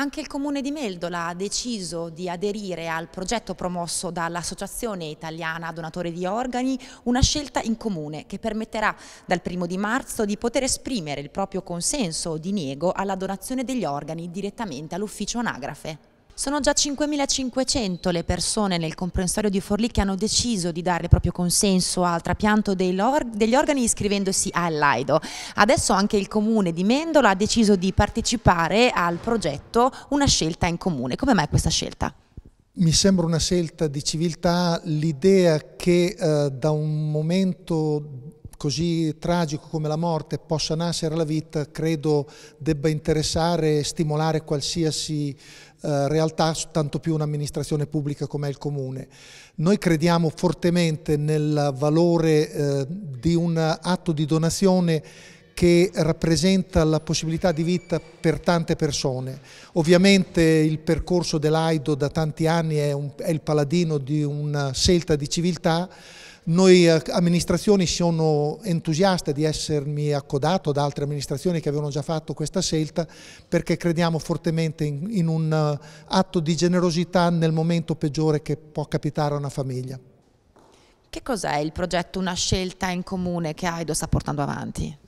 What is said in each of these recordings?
Anche il Comune di Meldola ha deciso di aderire al progetto promosso dall'Associazione Italiana Donatore di Organi, una scelta in comune che permetterà dal primo di marzo di poter esprimere il proprio consenso o diniego alla donazione degli organi direttamente all'ufficio anagrafe. Sono già 5.500 le persone nel comprensorio di Forlì che hanno deciso di dare il proprio consenso al trapianto degli organi iscrivendosi al Laido. Adesso anche il comune di Mendola ha deciso di partecipare al progetto Una scelta in comune. Come mai questa scelta? Mi sembra una scelta di civiltà l'idea che eh, da un momento così tragico come la morte possa nascere la vita, credo debba interessare e stimolare qualsiasi eh, realtà, tanto più un'amministrazione pubblica come il Comune. Noi crediamo fortemente nel valore eh, di un atto di donazione che rappresenta la possibilità di vita per tante persone. Ovviamente il percorso dell'Aido da tanti anni è, un, è il paladino di una scelta di civiltà, noi eh, amministrazioni sono entusiaste di essermi accodato da altre amministrazioni che avevano già fatto questa scelta perché crediamo fortemente in, in un eh, atto di generosità nel momento peggiore che può capitare a una famiglia. Che cos'è il progetto Una scelta in comune che AIDO sta portando avanti?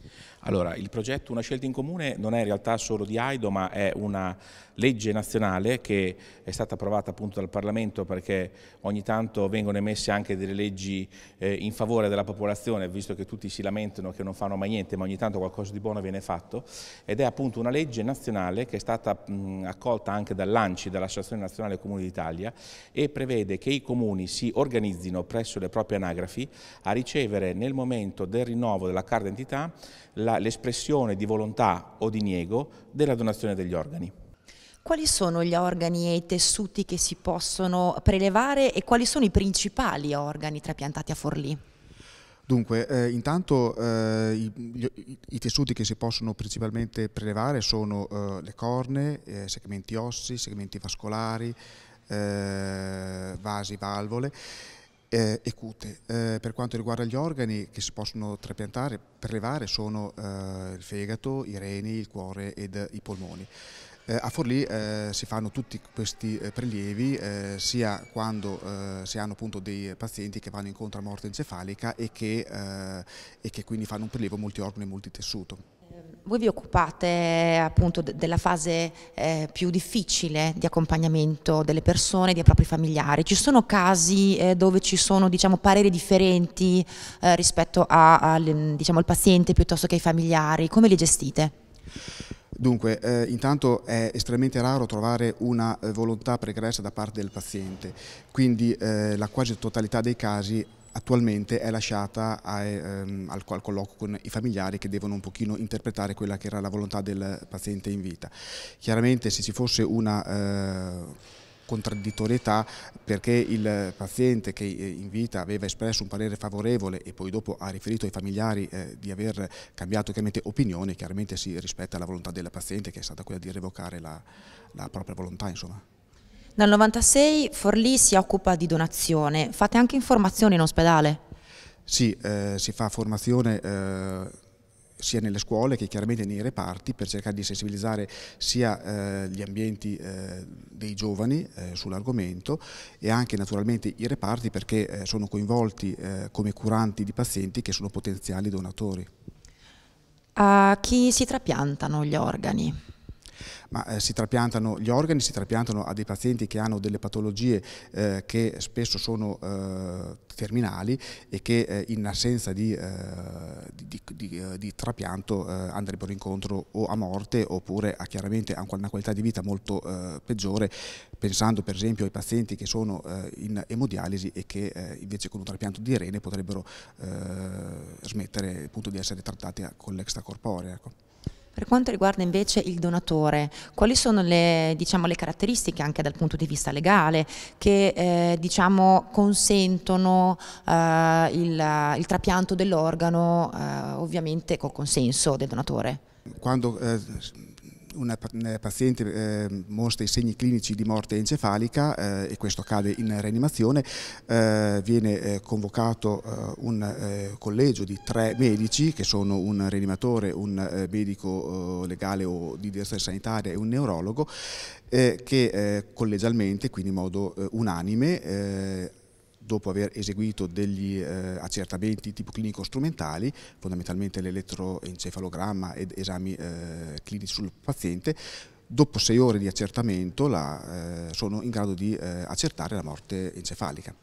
Allora, il progetto Una scelta in comune non è in realtà solo di Aido, ma è una legge nazionale che è stata approvata appunto dal Parlamento perché ogni tanto vengono emesse anche delle leggi eh, in favore della popolazione, visto che tutti si lamentano che non fanno mai niente, ma ogni tanto qualcosa di buono viene fatto, ed è appunto una legge nazionale che è stata mh, accolta anche dall'ANCI, dall'Associazione Nazionale Comuni d'Italia, e prevede che i comuni si organizzino presso le proprie anagrafi a ricevere nel momento del rinnovo della carta d'identità la l'espressione di volontà o di niego della donazione degli organi. Quali sono gli organi e i tessuti che si possono prelevare e quali sono i principali organi trapiantati a Forlì? Dunque, eh, intanto eh, i, i, i, tessuti che si possono principalmente prelevare sono eh, le corne, eh, segmenti ossi, segmenti vascolari, eh, vasi, valvole eh, e cute. Eh, per quanto riguarda gli organi che si possono trapiantare, prelevare sono eh, il fegato, i reni, il cuore ed i polmoni. Eh, a Forlì eh, si fanno tutti questi eh, prelievi sia quando si hanno appunto dei pazienti che vanno incontro a morte encefalica e che, e che quindi fanno un prelievo multi multiorgano e multitessuto. Voi vi occupate appunto della fase eh, più difficile di accompagnamento delle persone dei propri familiari. Ci sono casi eh, dove ci sono diciamo, pareri differenti eh, rispetto al diciamo, paziente piuttosto che ai familiari? Come li gestite? Dunque, eh, intanto è estremamente raro trovare una eh, volontà pregressa da parte del paziente, quindi eh, la quasi totalità dei casi attualmente è lasciata a, ehm, al, al, colloquio con i familiari che devono un pochino interpretare quella che era la volontà del paziente in vita. Chiaramente se ci fosse una... Eh, contraddittorietà perché il paziente che eh, in vita aveva espresso un parere favorevole e poi dopo ha riferito ai familiari eh, di aver cambiato chiaramente opinione, chiaramente si rispetta la volontà del paziente che è stata quella di revocare la, la propria volontà. Insomma. Dal 96 Forlì si occupa di donazione, fate anche informazione in ospedale? Sì, eh, si fa formazione eh, sia nelle scuole che chiaramente nei reparti per cercare di sensibilizzare sia eh, gli ambienti eh, dei giovani eh, sull'argomento e anche naturalmente i reparti perché eh, sono coinvolti come curanti di pazienti che sono potenziali donatori. A chi si trapiantano gli organi? ma eh, si trapiantano gli organi, si trapiantano a dei pazienti che hanno delle patologie eh, che spesso sono eh, terminali e che eh, in assenza di, eh, di, di, di eh, trapianto andrebbero incontro o a morte oppure a chiaramente a una qualità di vita molto peggiore, pensando per esempio ai pazienti che sono in emodialisi e che invece con un trapianto di rene potrebbero smettere appunto, di essere trattati con l'extracorporea. Ecco. Per quanto riguarda invece il donatore, quali sono le, diciamo, le caratteristiche anche dal punto di vista legale che eh, diciamo, consentono eh, il, il, trapianto dell'organo eh, ovviamente col consenso del donatore? Quando eh, una paziente eh, mostra i segni clinici di morte encefalica eh, e questo accade in reanimazione, eh, viene eh, convocato eh, un eh, collegio di tre medici che sono un reanimatore, un medico legale o di direzione sanitaria e un neurologo che collegialmente, quindi in modo unanime, dopo aver eseguito degli eh, accertamenti tipo clinico-strumentali, fondamentalmente l'elettroencefalogramma ed esami eh, clinici sul paziente, dopo sei ore di accertamento la, eh, sono in grado di eh, accertare la morte encefalica.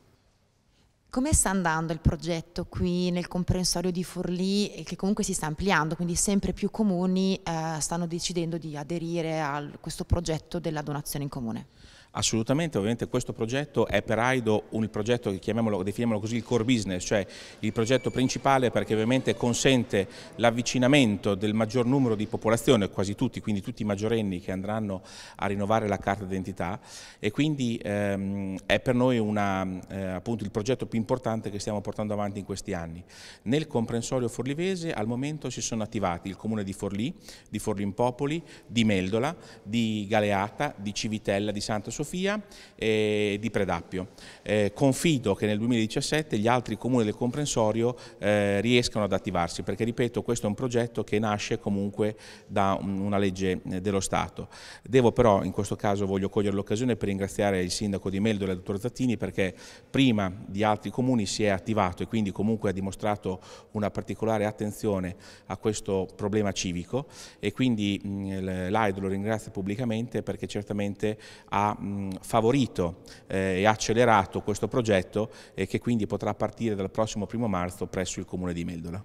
Come sta andando il progetto qui nel comprensorio di Forlì, eh, che comunque si sta ampliando, quindi sempre più comuni eh, stanno decidendo di aderire a questo progetto della donazione in comune? Assolutamente, ovviamente questo progetto è per Aido un progetto che chiamiamolo, definiamolo così il core business, cioè il progetto principale perché ovviamente consente l'avvicinamento del maggior numero di popolazione, quasi tutti, quindi tutti i maggiorenni che andranno a rinnovare la carta d'identità e quindi ehm, è per noi una, eh, appunto il progetto più importante che stiamo portando avanti in questi anni. Nel comprensorio forlivese al momento si sono attivati il comune di Forlì, di Forlimpopoli, di Meldola, di Galeata, di Civitella, di Santo Sofia e eh, di Predappio. Eh, confido che nel 2017 gli altri comuni del comprensorio eh, riescano ad attivarsi perché ripeto questo è un progetto che nasce comunque da una legge eh, dello Stato. Devo però in questo caso voglio cogliere l'occasione per ringraziare il sindaco di Meldo e la dottor Zattini perché prima di altri comuni si è attivato e quindi comunque ha dimostrato una particolare attenzione a questo problema civico e quindi mm, l'AIDO lo ringrazio pubblicamente perché certamente ha mm, mh, favorito eh, e accelerato questo progetto e che quindi potrà partire dal prossimo primo marzo presso il Comune di Meldola.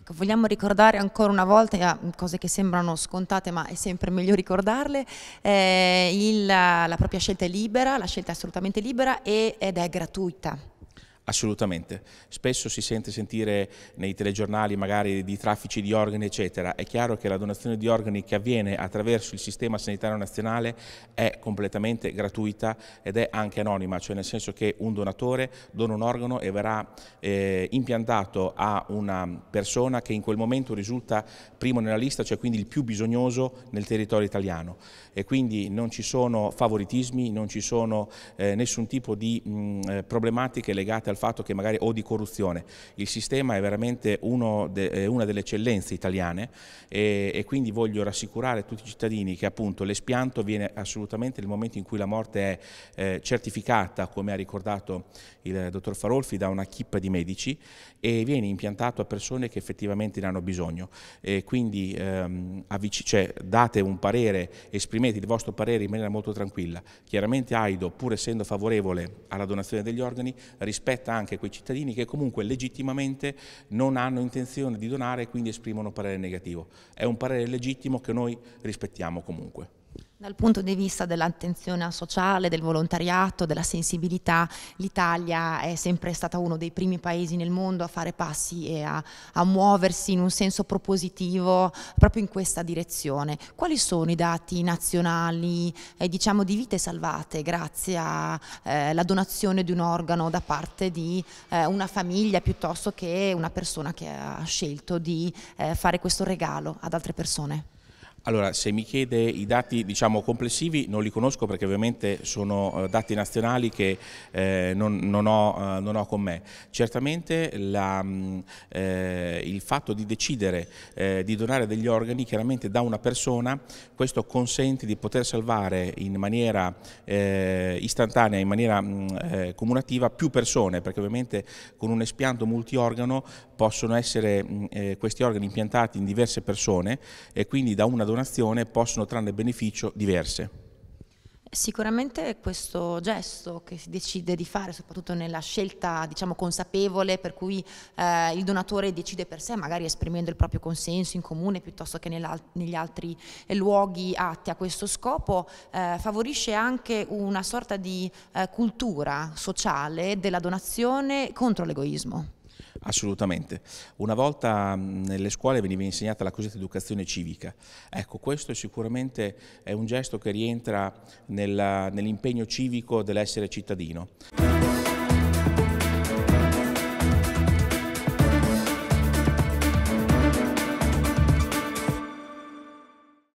Ecco, vogliamo ricordare ancora una volta ah, cose che sembrano scontate ma è sempre meglio ricordarle, eh, il, la propria scelta è libera, la scelta è assolutamente libera ed è gratuita. Assolutamente. Spesso si sente sentire nei telegiornali magari di traffici di organi, eccetera. È chiaro che la donazione di organi che avviene attraverso il sistema sanitario nazionale è completamente gratuita ed è anche anonima, cioè nel senso che un donatore dona un organo e verrà eh, impiantato a una persona che in quel momento risulta primo nella lista, cioè quindi il più bisognoso nel territorio italiano. E quindi non ci sono favoritismi, non ci sono eh, nessun tipo di mh, eh, problematiche legate al dal fatto che magari o di corruzione. Il sistema è veramente de, una delle eccellenze italiane e, e, quindi voglio rassicurare tutti i cittadini che appunto l'espianto viene assolutamente nel momento in cui la morte è eh, certificata, come ha ricordato il dottor Farolfi, da una chip di medici e viene impiantato a persone che effettivamente ne hanno bisogno. E quindi ehm, cioè, date un parere, esprimete il vostro parere in maniera molto tranquilla. Chiaramente Aido, pur essendo favorevole alla donazione degli organi, rispetta diretta anche quei cittadini che comunque legittimamente non hanno intenzione di donare e quindi esprimono parere negativo. È un parere legittimo che noi rispettiamo comunque. Dal punto di vista dell'attenzione sociale, del volontariato, della sensibilità, l'Italia è sempre stata uno dei primi paesi nel mondo a fare passi e a, a, muoversi in un senso propositivo proprio in questa direzione. Quali sono i dati nazionali eh, diciamo, di vite salvate grazie alla eh, donazione di un organo da parte di eh, una famiglia piuttosto che una persona che ha scelto di eh, fare questo regalo ad altre persone? Allora, se mi chiede i dati diciamo, complessivi non li conosco perché ovviamente sono eh, dati nazionali che eh, non, non, ho, eh, non, ho, con me. Certamente la, mm, eh, il fatto di decidere eh, di donare degli organi chiaramente da una persona, questo consente di poter salvare in maniera eh, istantanea, in maniera mh, mm, comunativa più persone perché ovviamente con un espianto multiorgano possono essere mh, mm, questi organi impiantati in diverse persone e quindi da una donazione donazione possono trarne beneficio diverse. Sicuramente questo gesto che si decide di fare, soprattutto nella scelta diciamo, consapevole per cui eh, il donatore decide per sé, magari esprimendo il proprio consenso in comune piuttosto che negli altri eh, luoghi atti a questo scopo, eh, favorisce anche una sorta di eh, cultura sociale della donazione contro l'egoismo. Assolutamente. Una volta mm, nelle scuole veniva insegnata la cosiddetta educazione civica. Ecco, questo sicuramente è un gesto che rientra nell'impegno civico dell'essere cittadino.